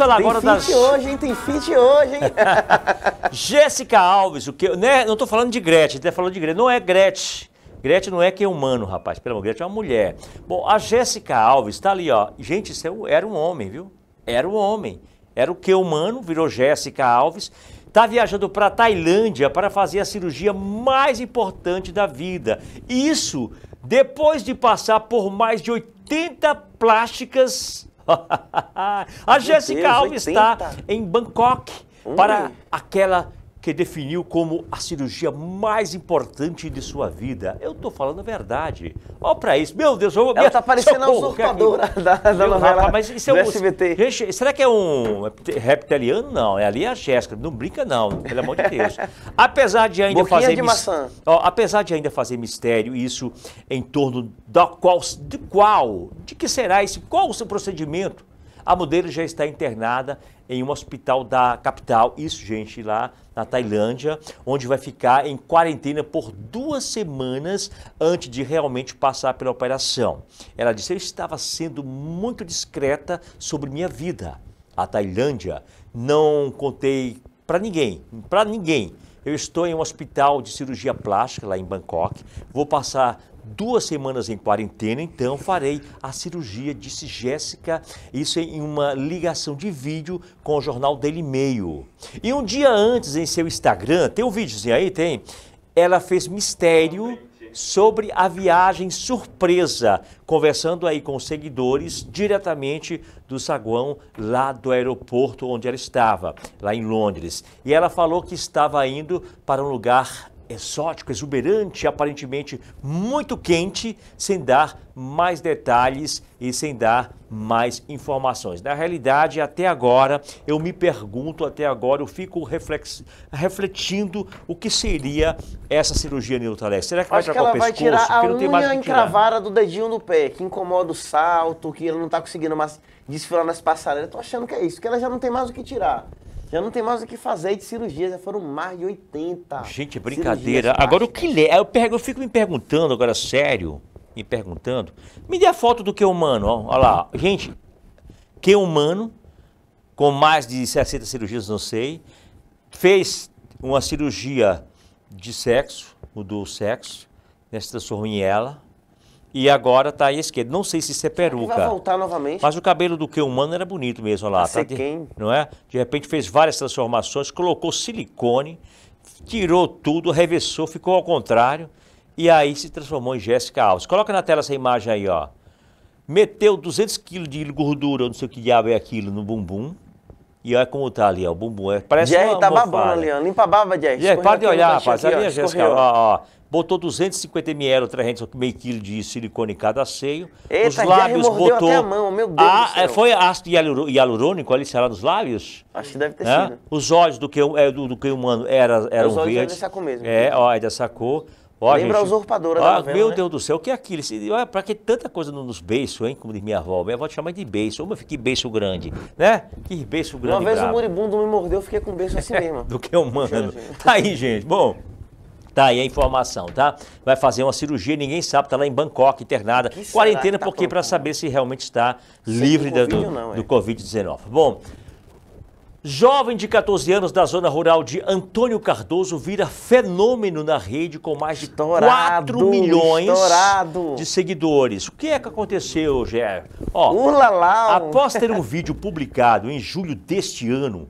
falar tem agora das. Tem fit hoje, hein? Tem fit hoje, hein? Jéssica Alves, o que, né? Não estou falando de Gretchen, até tá falando de Gretchen. Não é Gretchen. Gretchen não é que é humano, rapaz. Pelo amor de Deus, é uma mulher. Bom, a Jéssica Alves está ali, ó. Gente, isso é era um homem, viu? Era um homem. Era o que humano, virou Jéssica Alves. Está viajando para a Tailândia para fazer a cirurgia mais importante da vida. Isso depois de passar por mais de 80 plásticas A Jéssica Alves está em Bangkok hum. para aquela que definiu como a cirurgia mais importante de sua vida. Eu estou falando a verdade. Olha para isso. Meu Deus, eu, ela tá parecendo a usurpadora da, da Meu, novela rapaz, mas isso é um, SBT. Gente, será que é um reptiliano? Não, é ali a Jéssica. Não brinca não, pelo amor de Deus. Apesar de ainda Boquinha fazer... de maçã. Ó, apesar de ainda fazer mistério, isso em torno da qual, de qual, de que será esse, qual o seu procedimento a modelo já está internada em um hospital da capital, isso, gente, lá na Tailândia, onde vai ficar em quarentena por duas semanas antes de realmente passar pela operação. Ela disse: Eu estava sendo muito discreta sobre minha vida. A Tailândia, não contei para ninguém, para ninguém. Eu estou em um hospital de cirurgia plástica lá em Bangkok. Vou passar duas semanas em quarentena, então farei a cirurgia, disse Jéssica, isso em uma ligação de vídeo com o jornal Daily Mail. E um dia antes, em seu Instagram, tem um videozinho aí, tem? Ela fez mistério sobre a viagem surpresa, conversando aí com seguidores diretamente do saguão lá do aeroporto onde ela estava, lá em Londres. E ela falou que estava indo para um lugar exótico, exuberante, aparentemente muito quente, sem dar mais detalhes e sem dar mais informações. Na realidade, até agora, eu me pergunto, até agora, eu fico reflex... refletindo o que seria essa cirurgia neutralex. Será que vai Acho tratar que o pescoço? Tirar a não tem unha encravada do dedinho do pé, que incomoda o salto, que ele não está conseguindo mais desfilar nas passarelas. Estou achando que é isso, que ela já não tem mais o que tirar. Já não tem mais o que fazer de cirurgias, já foram mais de 80. Gente, brincadeira. Agora o que é Eu, eu fico me perguntando agora, sério, me perguntando. Me dê a foto do que é humano, ó. Olha lá. Gente, que humano, com mais de 60 cirurgias, não sei, fez uma cirurgia de sexo, mudou o sexo, né, se transformou em ela, e agora tá aí a esquerda. Não sei se isso é peruca. Vai voltar novamente. Mas o cabelo do que humano era bonito mesmo lá. Ah, tá de, não é? De repente fez várias transformações, colocou silicone, tirou tudo, revessou, ficou ao contrário. E aí se transformou em Jéssica Alves. Coloca na tela essa imagem aí, ó. Meteu 200 quilos de gordura, não sei o que diabo é aquilo, no bumbum. E olha como tá ali, ó, o bumbum. É, parece Jerry uma tá mofada. babando ali, ó. Limpa a baba, Jerry. Jerry, para de olhar, rapaz. Ali, é ó, Jéssica, ó, ó. Botou 250 ml, 300, meio quilo de silicone em cada seio. Eita, os lábios Jerry botou. Até a mão, meu Deus a, ah, é, Foi ácido hialurônico ali, será, nos lábios? Acho que deve ter é? sido. Os olhos do que, é, do, do que humano era, eram os olhos verdes. Era dessa cor mesmo. É, ó, é dessa cor. Ó, Lembra gente, a usurpadora ó, da novela, Meu né? Deus do céu, o que é aquilo? Para que tanta coisa nos beiços, hein? Como diz minha avó. Minha avó te chama de beiço. Uma, que beiço grande, né? Que beiço grande Uma vez bravo. o moribundo me mordeu, eu fiquei com um beiço assim é, mesmo. do que humano. Tá aí, gente. Bom... Tá aí a informação, tá? Vai fazer uma cirurgia, ninguém sabe, tá lá em Bangkok, internada. Quarentena, tá porque para né? saber se realmente está livre do, do, é. do Covid-19. Bom, Jovem de 14 anos da zona rural de Antônio Cardoso vira fenômeno na rede com mais de estourado, 4 milhões estourado. de seguidores. O que é que aconteceu, Gé? após ter um vídeo publicado em julho deste ano,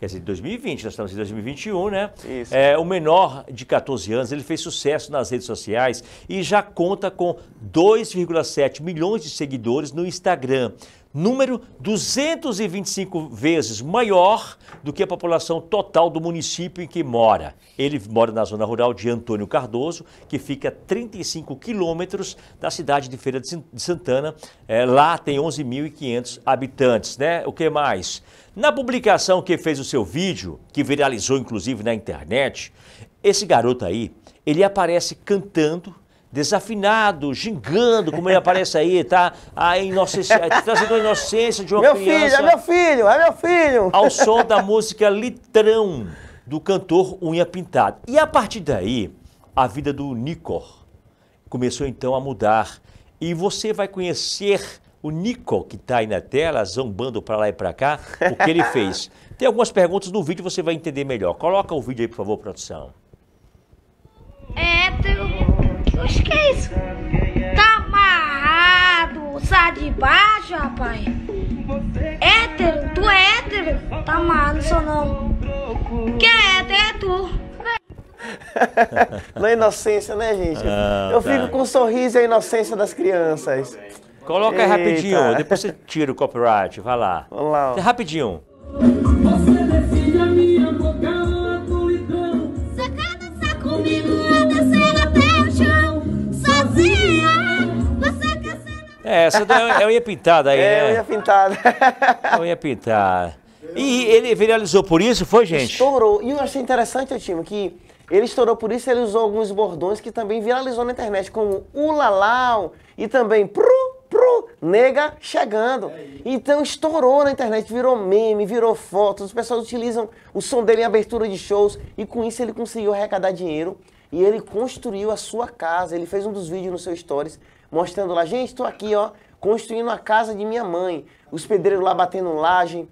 quer dizer, 2020, nós estamos em 2021, né? Isso. É, o menor de 14 anos, ele fez sucesso nas redes sociais e já conta com 2,7 milhões de seguidores no Instagram número 225 vezes maior do que a população total do município em que mora. Ele mora na zona rural de Antônio Cardoso, que fica a 35 quilômetros da cidade de Feira de Santana. É, lá tem 11.500 habitantes, né? O que mais? Na publicação que fez o seu vídeo, que viralizou inclusive na internet, esse garoto aí, ele aparece cantando desafinado, gingando, como ele aparece aí, tá? A inocência, trazendo a inocência de uma meu criança. Meu filho, é meu filho, é meu filho! Ao som da música Litrão, do cantor Unha Pintada. E a partir daí, a vida do Nicor começou então a mudar. E você vai conhecer o Nico, que está aí na tela, zombando para lá e para cá, o que ele fez. Tem algumas perguntas no vídeo, você vai entender melhor. Coloca o vídeo aí, por favor, produção. É, tu... Oxe, que é isso? Tá amarrado, sai de baixo, rapaz. Hétero, tu é hétero? Tá amarrado, seu não. Quem é hétero é tu. Na é inocência, né, gente? Ah, Eu tá. fico com um sorriso e a inocência das crianças. Coloca aí rapidinho, depois você tira o copyright, vai lá. Vamos lá. Rapidinho. É, essa é, é unha pintada aí, é, né? É, unha pintada. É unha pintada. E ele viralizou por isso, foi, gente? Estourou. E eu achei interessante, Otimo, que ele estourou por isso, ele usou alguns bordões que também viralizou na internet, como ulalau e também pru, pru, nega chegando. É então estourou na internet, virou meme, virou fotos, os pessoas utilizam o som dele em abertura de shows e com isso ele conseguiu arrecadar dinheiro e ele construiu a sua casa, ele fez um dos vídeos no seu stories mostrando lá, gente, estou aqui, ó, construindo a casa de minha mãe. Os pedreiros lá batendo laje.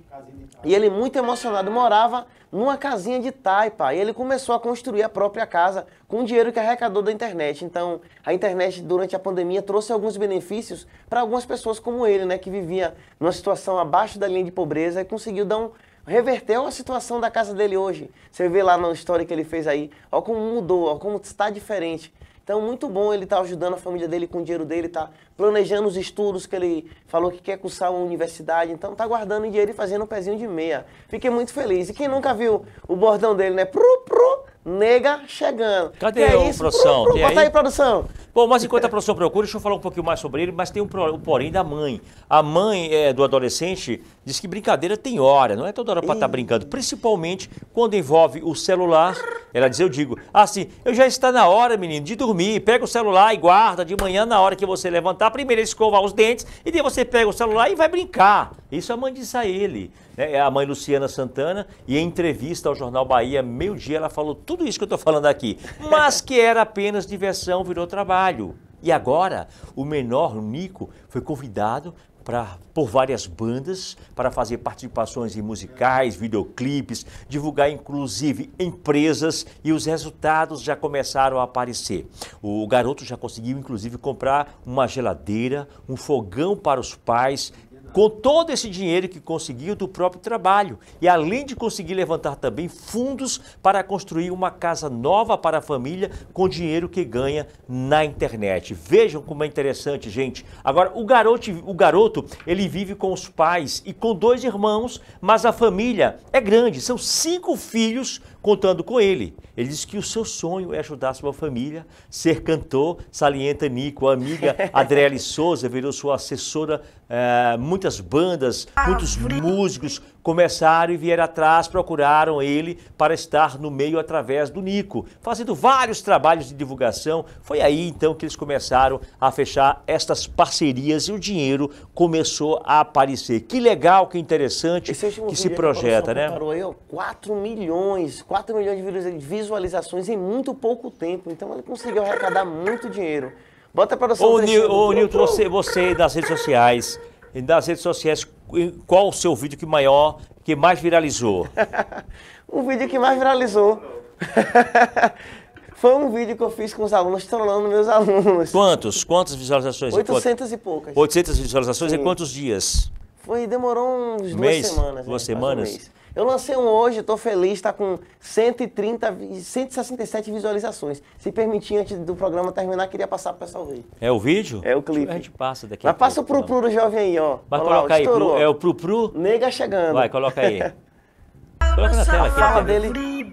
E ele muito emocionado morava numa casinha de taipa. E ele começou a construir a própria casa com o dinheiro que arrecadou da internet. Então, a internet durante a pandemia trouxe alguns benefícios para algumas pessoas como ele, né, que vivia numa situação abaixo da linha de pobreza e conseguiu dar um reverteu a situação da casa dele hoje. Você vê lá na história que ele fez aí, ó como mudou, ó como está diferente. Então, muito bom ele estar tá ajudando a família dele com o dinheiro dele, tá planejando os estudos que ele falou que quer cursar uma universidade. Então, tá guardando dinheiro e fazendo um pezinho de meia. Fiquei muito feliz. E quem nunca viu o bordão dele, né? pro pro nega chegando. Cadê que é isso? produção? Pru, pru, bota aí, aí, produção. Bom, mas enquanto a produção procura, deixa eu falar um pouquinho mais sobre ele, mas tem um o porém da mãe. A mãe é, do adolescente diz que brincadeira tem hora, não é toda hora para estar tá brincando, principalmente quando envolve o celular ela diz, eu digo, assim, eu já está na hora, menino, de dormir. Pega o celular e guarda de manhã na hora que você levantar. Primeiro escovar os dentes e daí você pega o celular e vai brincar. Isso é a mãe diz a ele. Né? É a mãe Luciana Santana, e em entrevista ao Jornal Bahia, meio-dia, ela falou tudo isso que eu estou falando aqui. Mas que era apenas diversão, virou trabalho. E agora, o menor, o Nico, foi convidado pra, por várias bandas para fazer participações em musicais, videoclipes, divulgar inclusive empresas e os resultados já começaram a aparecer. O garoto já conseguiu inclusive comprar uma geladeira, um fogão para os pais com todo esse dinheiro que conseguiu do próprio trabalho e além de conseguir levantar também fundos para construir uma casa nova para a família com dinheiro que ganha na internet. Vejam como é interessante, gente. Agora, o garoto, o garoto, ele vive com os pais e com dois irmãos, mas a família é grande, são cinco filhos contando com ele. Ele diz que o seu sonho é ajudar sua família, ser cantor, salienta Nico, a amiga Adriele Souza virou sua assessora, é, muitas bandas, ah, muitos músicos, começaram e vieram atrás, procuraram ele para estar no meio através do Nico, fazendo vários trabalhos de divulgação. Foi aí então que eles começaram a fechar estas parcerias e o dinheiro começou a aparecer. Que legal, que interessante que se projeta, né? Parou aí, ó, 4 milhões, 4 milhões de visualizações em muito pouco tempo. Então ele conseguiu arrecadar muito dinheiro. Bota para o ô, Nilton, você, você das redes sociais, das redes sociais, qual o seu vídeo que maior, que mais viralizou? o vídeo que mais viralizou. Foi um vídeo que eu fiz com os alunos, trolando meus alunos. Quantos? Quantas visualizações? 800 e poucas. 800 visualizações Sim. em quantos dias? Foi, demorou uns mês, né? duas semanas. Duas né? semanas? Um eu lancei um hoje, estou feliz, está com 130, 167 visualizações. Se permitir, antes do programa terminar, queria passar para o pessoal ver. É o vídeo? É o clipe. A gente passa daqui. Mas passa pouco, o Prupru do jovem aí, ó. Vai colocar aí, pro, é o Prupru? Nega chegando. Vai, coloca aí. coloca na tela aqui. Fala dele.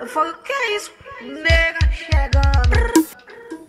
Eu falei, o que é isso? Nega chegando.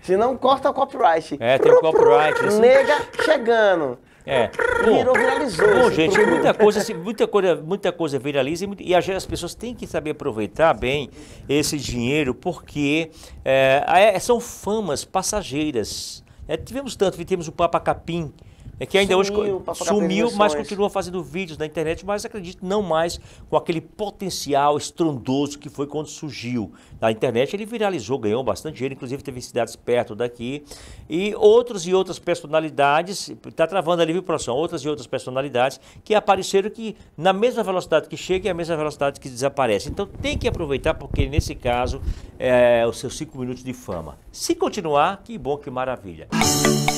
Se não, corta o copyright. É, tem o copyright. Nega chegando. É. é. Virou, viralizou. Bom, gente, muita coisa, muita, coisa, muita coisa viraliza e, as pessoas têm que saber aproveitar bem esse dinheiro, porque é, é são famas passageiras. É, tivemos tanto, temos o Papa Capim, é que ainda sumiu, hoje sumiu, mas continua fazendo vídeos na internet, mas acredito não mais com aquele potencial estrondoso que foi quando surgiu. Na internet ele viralizou, ganhou bastante dinheiro, inclusive teve cidades perto daqui. E outros e outras personalidades, está travando ali, viu, produção? Outras e outras personalidades que apareceram que na mesma velocidade que chega e a mesma velocidade que desaparece. Então tem que aproveitar, porque nesse caso, é, os seus cinco minutos de fama. Se continuar, que bom, que maravilha. Música